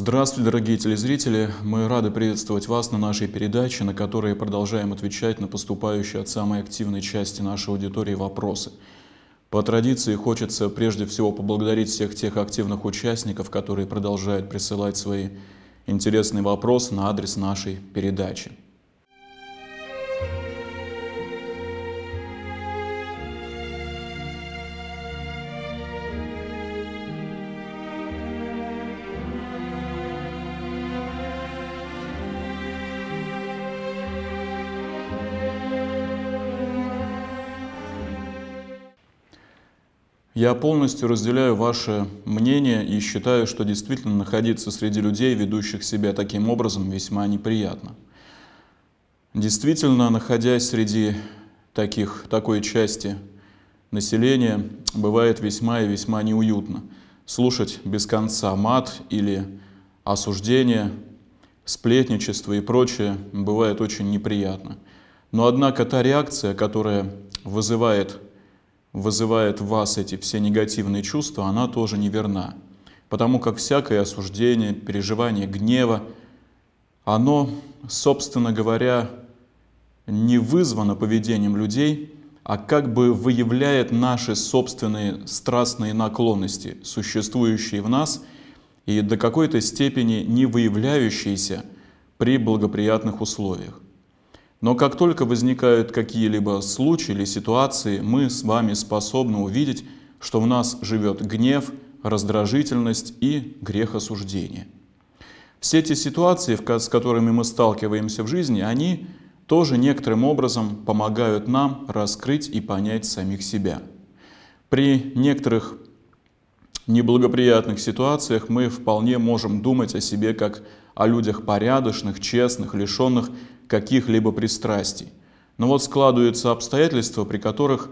Здравствуйте, дорогие телезрители! Мы рады приветствовать вас на нашей передаче, на которой продолжаем отвечать на поступающие от самой активной части нашей аудитории вопросы. По традиции хочется прежде всего поблагодарить всех тех активных участников, которые продолжают присылать свои интересные вопросы на адрес нашей передачи. Я полностью разделяю ваше мнение и считаю, что действительно находиться среди людей, ведущих себя таким образом, весьма неприятно. Действительно, находясь среди таких, такой части населения, бывает весьма и весьма неуютно. Слушать без конца мат или осуждение, сплетничество и прочее бывает очень неприятно. Но однако та реакция, которая вызывает вызывает в вас эти все негативные чувства, она тоже неверна. Потому как всякое осуждение, переживание гнева, оно, собственно говоря, не вызвано поведением людей, а как бы выявляет наши собственные страстные наклонности, существующие в нас и до какой-то степени не выявляющиеся при благоприятных условиях. Но как только возникают какие-либо случаи или ситуации, мы с вами способны увидеть, что в нас живет гнев, раздражительность и грех осуждения. Все эти ситуации, с которыми мы сталкиваемся в жизни, они тоже некоторым образом помогают нам раскрыть и понять самих себя. При некоторых неблагоприятных ситуациях мы вполне можем думать о себе как о людях порядочных, честных, лишенных каких-либо пристрастий. Но вот складываются обстоятельства, при которых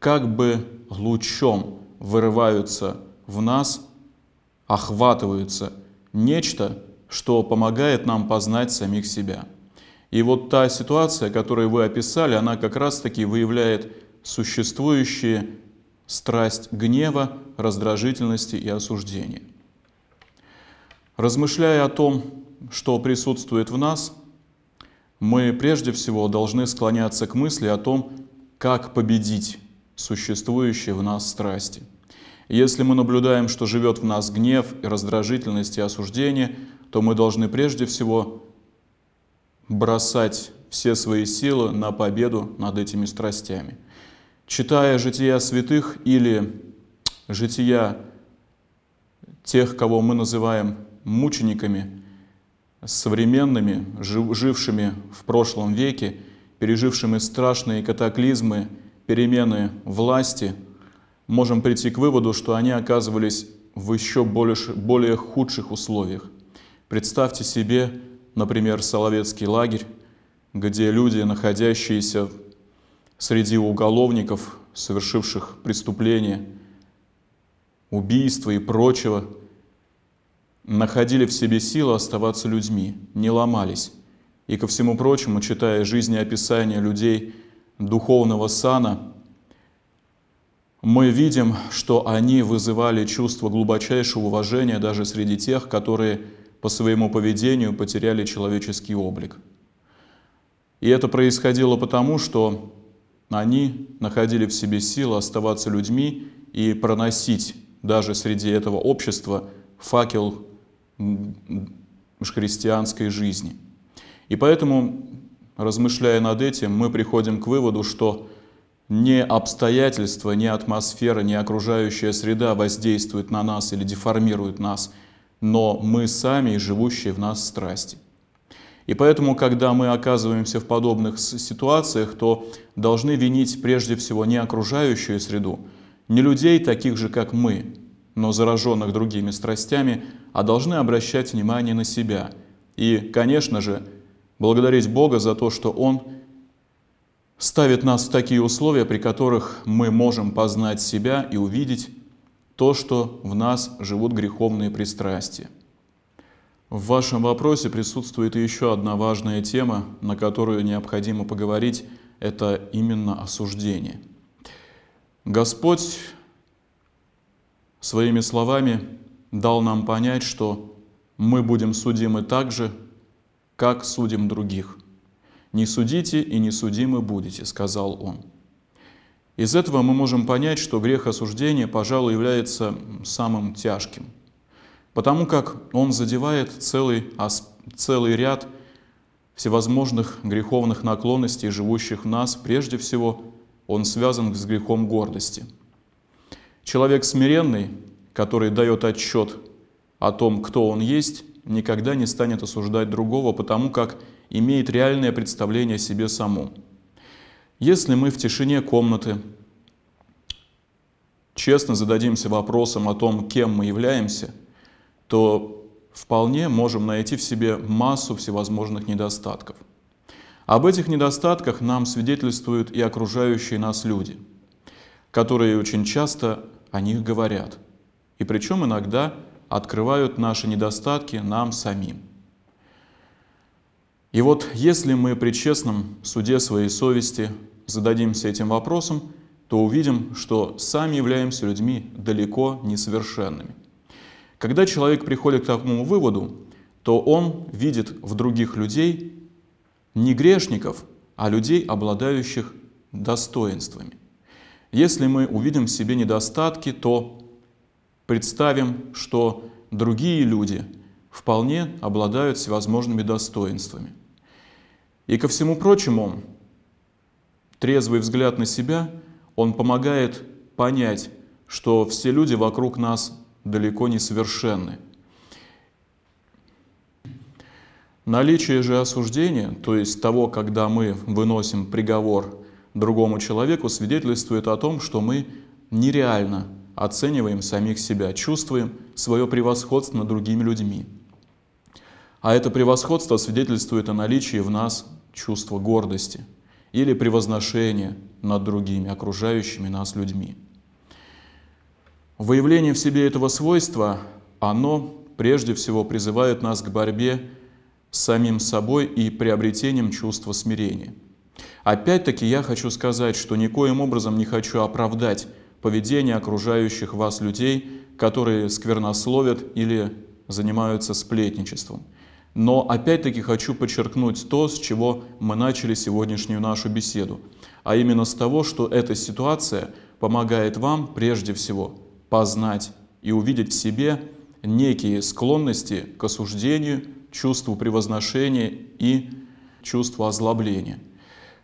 как бы лучом вырываются в нас, охватываются нечто, что помогает нам познать самих себя. И вот та ситуация, которую вы описали, она как раз-таки выявляет существующие страсть гнева, раздражительности и осуждения. Размышляя о том, что присутствует в нас – мы прежде всего должны склоняться к мысли о том, как победить существующие в нас страсти. Если мы наблюдаем, что живет в нас гнев, раздражительность и осуждение, то мы должны прежде всего бросать все свои силы на победу над этими страстями. Читая «Жития святых» или «Жития тех, кого мы называем мучениками», с современными, жившими в прошлом веке, пережившими страшные катаклизмы, перемены власти, можем прийти к выводу, что они оказывались в еще более, более худших условиях. Представьте себе, например, Соловецкий лагерь, где люди, находящиеся среди уголовников, совершивших преступления, убийства и прочего – находили в себе силы оставаться людьми, не ломались. И ко всему прочему, читая жизнеописания людей духовного сана, мы видим, что они вызывали чувство глубочайшего уважения даже среди тех, которые по своему поведению потеряли человеческий облик. И это происходило потому, что они находили в себе силы оставаться людьми и проносить даже среди этого общества факел христианской жизни. И поэтому, размышляя над этим, мы приходим к выводу, что не обстоятельства, не атмосфера, не окружающая среда воздействует на нас или деформирует нас, но мы сами, живущие в нас страсти. И поэтому, когда мы оказываемся в подобных ситуациях, то должны винить прежде всего не окружающую среду, не людей, таких же, как мы, но зараженных другими страстями, а должны обращать внимание на себя. И, конечно же, благодарить Бога за то, что Он ставит нас в такие условия, при которых мы можем познать себя и увидеть то, что в нас живут греховные пристрастия. В вашем вопросе присутствует еще одна важная тема, на которую необходимо поговорить, это именно осуждение. Господь своими словами дал нам понять, что мы будем судимы так же, как судим других. «Не судите и не судимы будете», — сказал он. Из этого мы можем понять, что грех осуждения, пожалуй, является самым тяжким, потому как он задевает целый, целый ряд всевозможных греховных наклонностей, живущих в нас. Прежде всего, он связан с грехом гордости — Человек смиренный, который дает отчет о том, кто он есть, никогда не станет осуждать другого, потому как имеет реальное представление о себе саму. Если мы в тишине комнаты честно зададимся вопросом о том, кем мы являемся, то вполне можем найти в себе массу всевозможных недостатков. Об этих недостатках нам свидетельствуют и окружающие нас люди, которые очень часто о них говорят. И причем иногда открывают наши недостатки нам самим. И вот если мы при честном суде своей совести зададимся этим вопросом, то увидим, что сами являемся людьми далеко не совершенными. Когда человек приходит к такому выводу, то он видит в других людей не грешников, а людей, обладающих достоинствами – если мы увидим в себе недостатки, то представим, что другие люди вполне обладают всевозможными достоинствами. И ко всему прочему, трезвый взгляд на себя, он помогает понять, что все люди вокруг нас далеко не совершенны. Наличие же осуждения, то есть того, когда мы выносим приговор другому человеку свидетельствует о том, что мы нереально оцениваем самих себя, чувствуем свое превосходство над другими людьми. А это превосходство свидетельствует о наличии в нас чувства гордости или превозношения над другими, окружающими нас людьми. Выявление в себе этого свойства, оно прежде всего призывает нас к борьбе с самим собой и приобретением чувства смирения – Опять-таки я хочу сказать, что никоим образом не хочу оправдать поведение окружающих вас людей, которые сквернословят или занимаются сплетничеством. Но опять-таки хочу подчеркнуть то, с чего мы начали сегодняшнюю нашу беседу, а именно с того, что эта ситуация помогает вам прежде всего познать и увидеть в себе некие склонности к осуждению, чувству превозношения и чувству озлобления.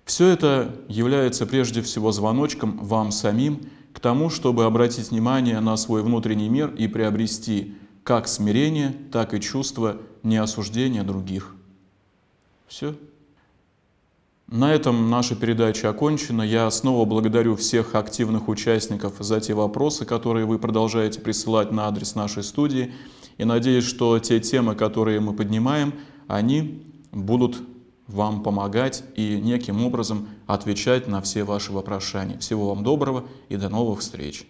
Все это является прежде всего звоночком вам самим к тому, чтобы обратить внимание на свой внутренний мир и приобрести как смирение, так и чувство неосуждения других. Все. На этом наша передача окончена. Я снова благодарю всех активных участников за те вопросы, которые вы продолжаете присылать на адрес нашей студии. И надеюсь, что те темы, которые мы поднимаем, они будут вам помогать и неким образом отвечать на все ваши вопрошания. Всего вам доброго и до новых встреч!